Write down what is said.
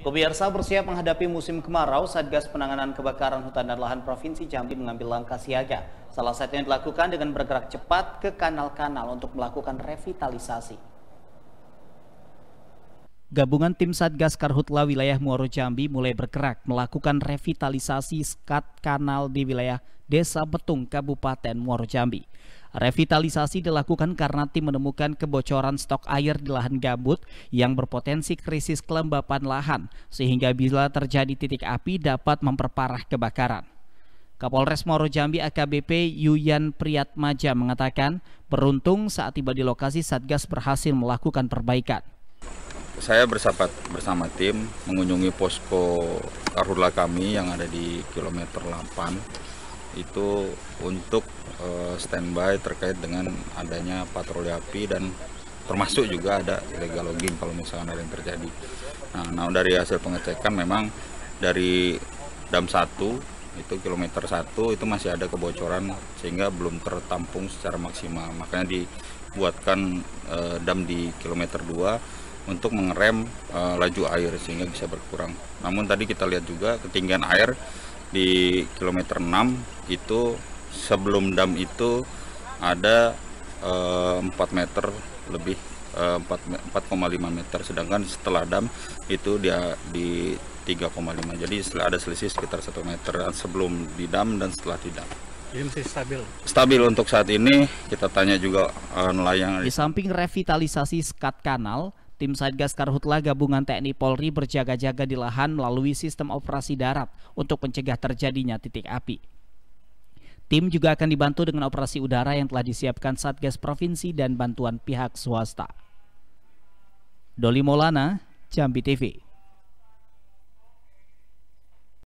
Pemirsa bersiap menghadapi musim kemarau, Satgas Penanganan Kebakaran Hutan dan Lahan Provinsi Jambi mengambil langkah siaga. Salah satunya dilakukan dengan bergerak cepat ke kanal-kanal untuk melakukan revitalisasi. Gabungan tim Satgas Karhutla wilayah Muaro Jambi mulai bergerak melakukan revitalisasi skat kanal di wilayah Desa Betung, Kabupaten Muaro Jambi. Revitalisasi dilakukan karena tim menemukan kebocoran stok air di lahan gambut yang berpotensi krisis kelembapan lahan, sehingga bila terjadi titik api dapat memperparah kebakaran. Kapolres Moro Jambi AKBP Yuyan Priyatmaja mengatakan, beruntung saat tiba di lokasi Satgas berhasil melakukan perbaikan saya bersahabat bersama tim mengunjungi posko karhutla kami yang ada di kilometer 8 itu untuk uh, standby terkait dengan adanya patroli api dan termasuk juga ada illegal logging kalau misalnya ada yang terjadi. Nah, nah dari hasil pengecekan memang dari dam 1 itu kilometer 1 itu masih ada kebocoran sehingga belum tertampung secara maksimal. Makanya dibuatkan uh, dam di kilometer 2 untuk mengerem e, laju air sehingga bisa berkurang. Namun tadi kita lihat juga ketinggian air di kilometer 6 itu sebelum dam itu ada eh, empat 4 meter lebih eh, koma 4,5 meter sedangkan setelah dam itu dia di 3,5 jadi ada selisih sekitar 1 meter sebelum di dam dan setelah di dam. stabil. Stabil untuk saat ini. Kita tanya juga uh, nelayan. Di samping revitalisasi skat kanal, Tim Satgas Karhutla gabungan TNI Polri berjaga-jaga di lahan melalui sistem operasi darat untuk mencegah terjadinya titik api. Tim juga akan dibantu dengan operasi udara yang telah disiapkan Satgas Provinsi dan bantuan pihak swasta. Doli Molana, Jambi TV.